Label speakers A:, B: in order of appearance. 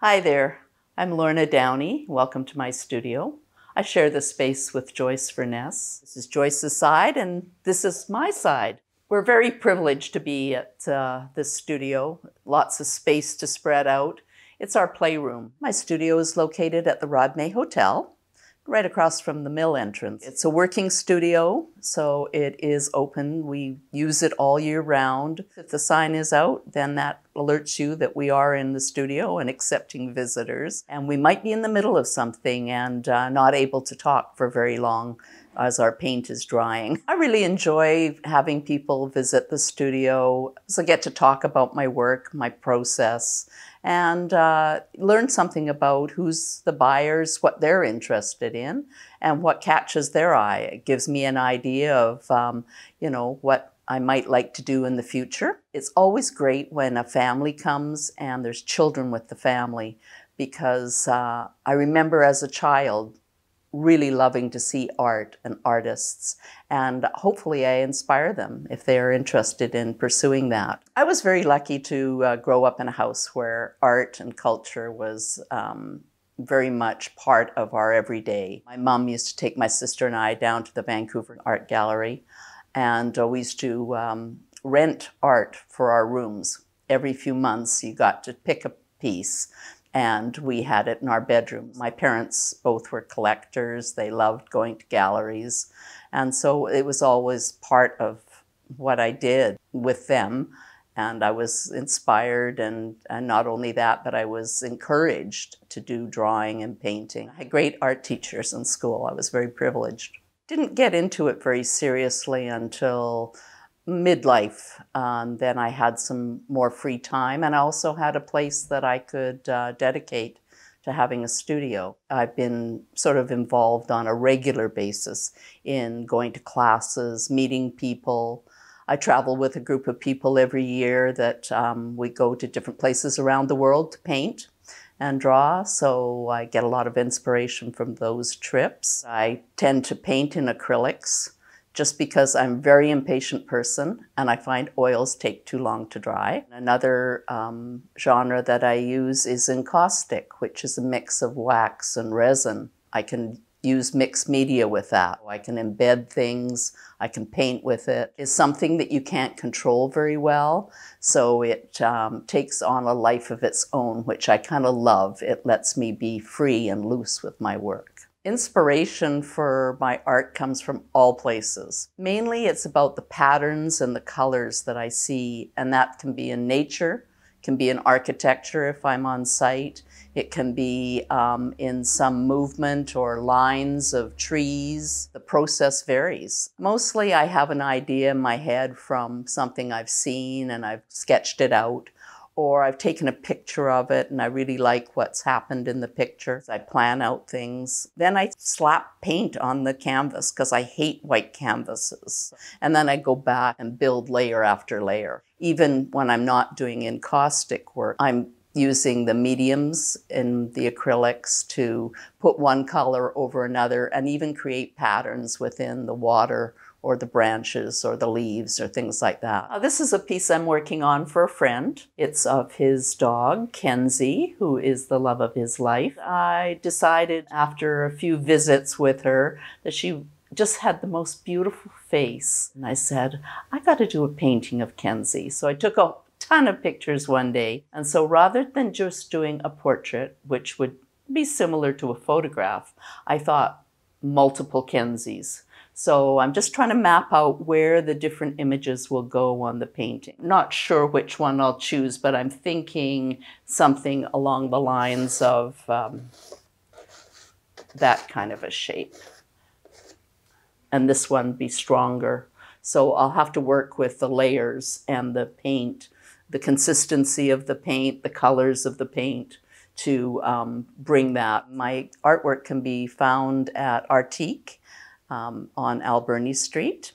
A: Hi there, I'm Lorna Downey. Welcome to my studio. I share the space with Joyce Furness. This is Joyce's side, and this is my side. We're very privileged to be at uh, this studio, lots of space to spread out. It's our playroom. My studio is located at the Rodney Hotel right across from the mill entrance. It's a working studio, so it is open. We use it all year round. If the sign is out, then that alerts you that we are in the studio and accepting visitors. And we might be in the middle of something and uh, not able to talk for very long as our paint is drying. I really enjoy having people visit the studio, so I get to talk about my work, my process, and uh, learn something about who's the buyers, what they're interested in, and what catches their eye. It gives me an idea of, um, you know, what I might like to do in the future. It's always great when a family comes and there's children with the family because uh, I remember as a child really loving to see art and artists. And hopefully, I inspire them if they are interested in pursuing that. I was very lucky to uh, grow up in a house where art and culture was. Um, very much part of our everyday. My mom used to take my sister and I down to the Vancouver Art Gallery, and uh, we used to um, rent art for our rooms. Every few months, you got to pick a piece and we had it in our bedroom. My parents both were collectors, they loved going to galleries, and so it was always part of what I did with them. And I was inspired, and, and not only that, but I was encouraged to do drawing and painting. I had great art teachers in school. I was very privileged. Didn't get into it very seriously until midlife. Um, then I had some more free time, and I also had a place that I could uh, dedicate to having a studio. I've been sort of involved on a regular basis in going to classes, meeting people. I travel with a group of people every year that um, we go to different places around the world to paint and draw, so I get a lot of inspiration from those trips. I tend to paint in acrylics just because I'm a very impatient person and I find oils take too long to dry. Another um, genre that I use is encaustic, which is a mix of wax and resin. I can use mixed media with that. I can embed things, I can paint with it. It's something that you can't control very well, so it um, takes on a life of its own, which I kind of love. It lets me be free and loose with my work. Inspiration for my art comes from all places. Mainly it's about the patterns and the colors that I see, and that can be in nature, can be in architecture if I'm on site, it can be um, in some movement or lines of trees. The process varies. Mostly I have an idea in my head from something I've seen and I've sketched it out or I've taken a picture of it and I really like what's happened in the picture. I plan out things. Then I slap paint on the canvas because I hate white canvases. And then I go back and build layer after layer. Even when I'm not doing encaustic work, I'm using the mediums in the acrylics to put one color over another and even create patterns within the water or the branches or the leaves or things like that. Uh, this is a piece I'm working on for a friend. It's of his dog, Kenzie, who is the love of his life. I decided after a few visits with her that she just had the most beautiful face. And I said, I got to do a painting of Kenzie. So I took a ton of pictures one day. And so rather than just doing a portrait, which would be similar to a photograph, I thought multiple Kenzies so I'm just trying to map out where the different images will go on the painting. Not sure which one I'll choose, but I'm thinking something along the lines of um, that kind of a shape. And this one be stronger. So I'll have to work with the layers and the paint, the consistency of the paint, the colors of the paint to um, bring that. My artwork can be found at Artique um, on Alberni Street.